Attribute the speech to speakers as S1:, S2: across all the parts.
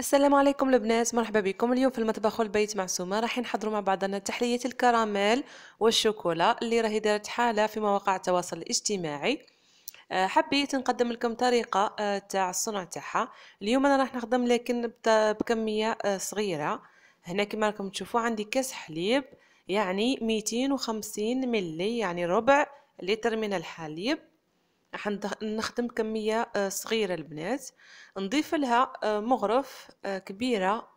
S1: السلام عليكم البنات مرحبا بكم اليوم في المطبخ والبيت مع سومه راح نحضروا مع بعضنا تحليه الكراميل والشوكولا اللي راهي دارت حاله في مواقع التواصل الاجتماعي آه، حبيت نقدم لكم طريقه آه، تاع الصنع تاعها اليوم انا راح نخدم لكن بكميه آه، صغيره هنا كما راكم تشوفوا عندي كاس حليب يعني 250 ملي يعني ربع لتر من الحليب راح نخدم كمية آه، صغيرة البنات نضيف لها آه، مغرف آه، كبيرة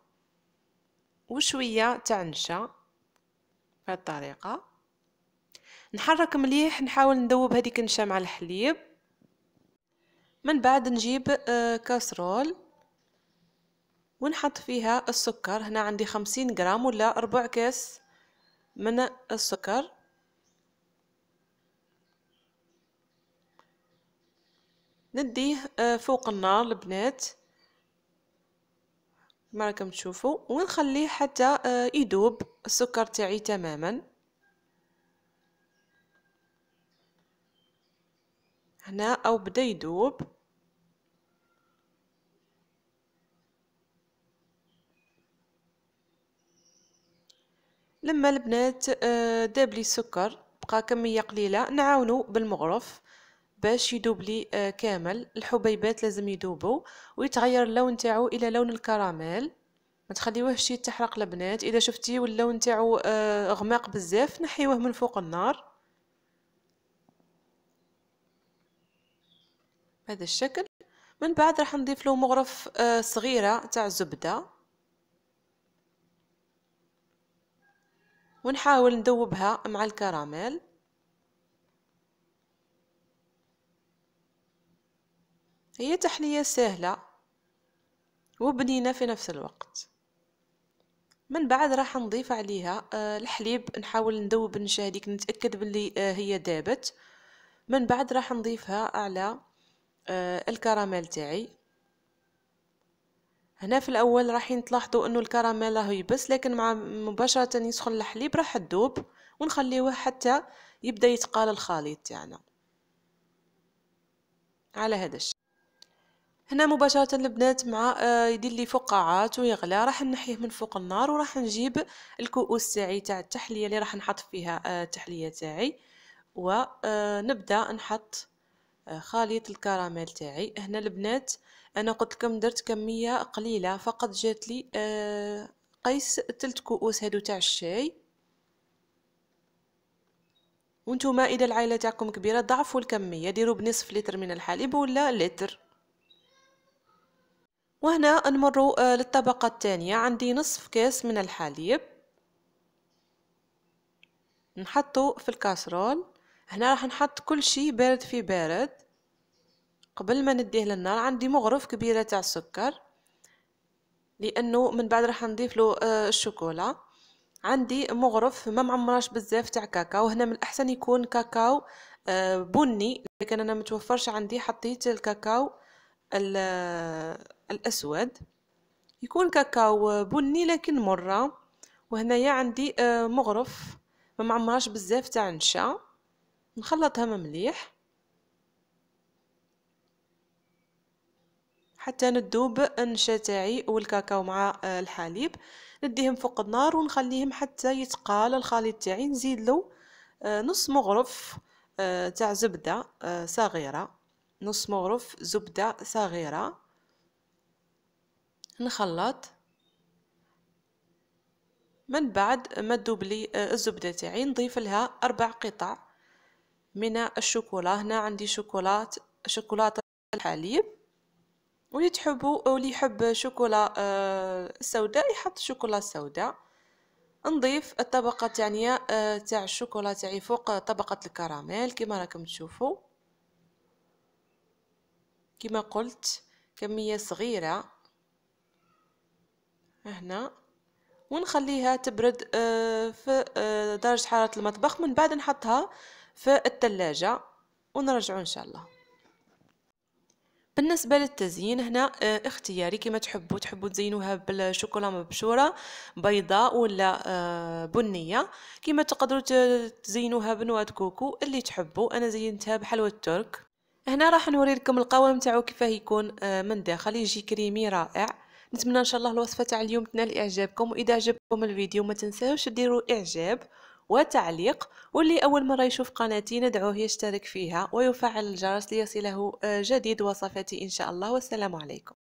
S1: وشوية تاع نشا بهذه الطريقة نحرك مليح نحاول ندوب هذه النشا مع الحليب من بعد نجيب كاسرول ونحط فيها السكر هنا عندي خمسين غرام ولا ربع كاس من السكر نديه آه، فوق النار البنات كما راكم تشوفوا ونخليه حتى آه، يذوب السكر تاعي تماما هنا او بدا يذوب لما البنات آه، داب لي السكر بقى كميه قليله نعاونو بالمغرف باش يدوب لي آه، كامل الحبيبات لازم يدوبوا ويتغير اللون تاعو الى لون الكراميل ما تخليوهش يتحرق البنات اذا شفتي اللون تاعو آه، غماق بزاف نحيوه من فوق النار بهذا الشكل من بعد راح نضيف له مغرف آه، صغيره تاع زبده ونحاول ندوبها مع الكراميل هي تحلية سهلة وبنينة في نفس الوقت من بعد راح نضيف عليها آه، الحليب نحاول ندوب نشاهديك هذيك نتاكد باللي آه، هي دابت من بعد راح نضيفها على آه، الكراميل تاعي هنا في الاول راحين تلاحظوا انه الكراميل راهو يبس لكن مع مباشره يسخن الحليب راح تذوب ونخليوه حتى يبدا يتقال الخليط تاعنا على هذا الشكل هنا مباشرة البنات مع آه، يدير لي فقاعات ويغلى راح نحيه من فوق النار وراح نجيب الكؤوس تاعي تاع التحلية اللي راح نحط فيها آه، التحلية تاعي ونبدا آه، نحط خليط الكراميل تاعي هنا البنات انا قلت لكم درت كميه قليله فقط جات لي قيس تلت كؤوس هادو تاع الشاي وانتم اذا العائله تاعكم كبيره ضعفوا الكميه ديروا بنصف لتر من الحليب ولا لتر وهنا نمر آه، للطبقة الثانية عندي نصف كاس من الحليب نحطه في الكاسرول هنا راح نحط كل شيء بارد في بارد قبل ما نديه للنار عندي مغرف كبيرة تاع السكر لانه من بعد راح نضيف له آه، الشوكولا عندي مغرف ما معمراش بزاف تاع كاكاو هنا من الاحسن يكون كاكاو آه، بني لكن انا متوفرش عندي حطيت الكاكاو الأسود يكون كاكاو بني لكن مرة وهنايا عندي آه، مغرف ما معمراش بزاف تاع نشا نخلطها مليح حتى ندوب النشا تاعي والكاكاو مع آه، الحليب نديهم فوق النار ونخليهم حتى يتقال الخليط تاعي نزيد له آه، نص مغرف تاع زبده صغيره نص مغرف زبدة صغيرة نخلط من بعد ما دوبلي آه، الزبدة تاعي نضيف لها أربع قطع من الشوكولا هنا عندي شوكولات شوكولاتة الحليب واللي تحبوا واللي يحب شوكولا آه، سوداء يحط شوكولا سوداء نضيف الطبقة الثانية آه، تاع الشوكولا تاعي فوق طبقة الكراميل كما راكم تشوفوا كما قلت كمية صغيرة هنا ونخليها تبرد آه، في آه، درجة حرارة المطبخ من بعد نحطها في التلاجة ونرجع إن شاء الله بالنسبه للتزيين هنا آه، اختياري كما تحبوا تحبوا تزينوها بالشوكولا مبشوره بيضاء ولا بنيه كما تقدروا تزينوها بنواه كوكو اللي تحبوا انا زينتها بحلوى الترك هنا راح نوري لكم القوام تاعو كيفاه يكون آه، من داخل يجي كريمي رائع نتمنى ان شاء الله الوصفه تاع اليوم تنال اعجابكم واذا عجبكم الفيديو ما تنساوش ديروا اعجاب وتعليق واللي اول مره يشوف قناتي ندعوه يشترك فيها ويفعل الجرس ليصله آه، جديد وصفاتي ان شاء الله والسلام عليكم